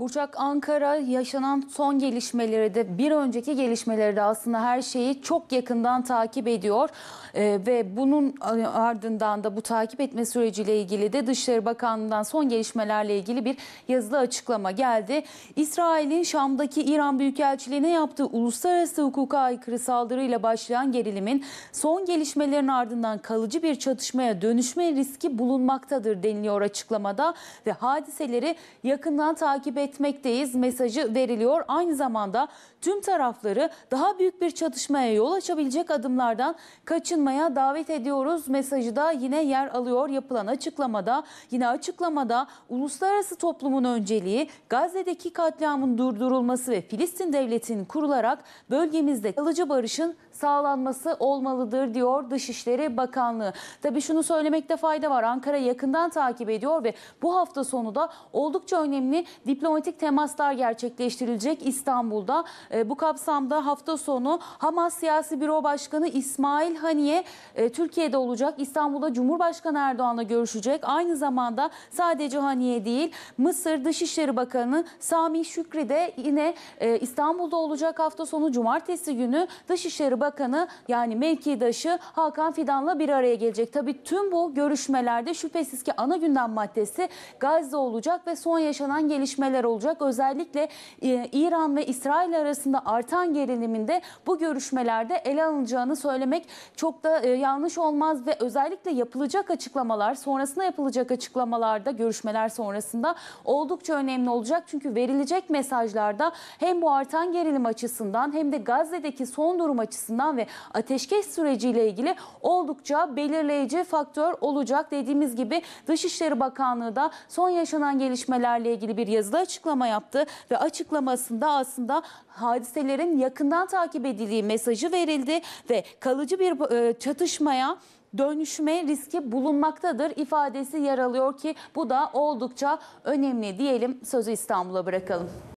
Burçak Ankara yaşanan son gelişmeleri de bir önceki gelişmeleri de aslında her şeyi çok yakından takip ediyor. Ee, ve bunun hani, ardından da bu takip etme süreciyle ilgili de Dışişleri Bakanlığı'ndan son gelişmelerle ilgili bir yazılı açıklama geldi. İsrail'in Şam'daki İran Büyükelçiliğine yaptığı uluslararası hukuka aykırı saldırıyla başlayan gerilimin son gelişmelerin ardından kalıcı bir çatışmaya dönüşme riski bulunmaktadır deniliyor açıklamada ve hadiseleri yakından takip et etmekteyiz mesajı veriliyor. Aynı zamanda tüm tarafları daha büyük bir çatışmaya yol açabilecek adımlardan kaçınmaya davet ediyoruz. Mesajı da yine yer alıyor yapılan açıklamada. Yine açıklamada uluslararası toplumun önceliği Gazze'deki katliamın durdurulması ve Filistin devletinin kurularak bölgemizde kalıcı barışın sağlanması olmalıdır diyor Dışişleri Bakanlığı. Tabii şunu söylemekte fayda var. Ankara yakından takip ediyor ve bu hafta sonu da oldukça önemli diplomatik temaslar gerçekleştirilecek İstanbul'da. E, bu kapsamda hafta sonu Hamas Siyasi Büro Başkanı İsmail Haniye e, Türkiye'de olacak. İstanbul'da Cumhurbaşkanı Erdoğan'la görüşecek. Aynı zamanda sadece Haniye değil Mısır Dışişleri Bakanı Sami Şükrü de yine e, İstanbul'da olacak hafta sonu cumartesi günü Dışişleri Bakanı Bakanı yani mevkidaşı Hakan Fidan'la bir araya gelecek. Tabii tüm bu görüşmelerde şüphesiz ki ana gündem maddesi Gazze olacak ve son yaşanan gelişmeler olacak. Özellikle e, İran ve İsrail arasında artan geriliminde bu görüşmelerde ele alınacağını söylemek çok da e, yanlış olmaz ve özellikle yapılacak açıklamalar sonrasında yapılacak açıklamalarda görüşmeler sonrasında oldukça önemli olacak. Çünkü verilecek mesajlarda hem bu artan gerilim açısından hem de Gazze'deki son durum açısından açısından ve ateşkes süreciyle ilgili oldukça belirleyici faktör olacak. Dediğimiz gibi Dışişleri Bakanlığı da son yaşanan gelişmelerle ilgili bir yazılı açıklama yaptı ve açıklamasında aslında hadiselerin yakından takip edildiği mesajı verildi ve kalıcı bir e, çatışmaya dönüşme riski bulunmaktadır ifadesi yer alıyor ki bu da oldukça önemli diyelim sözü İstanbul'a bırakalım.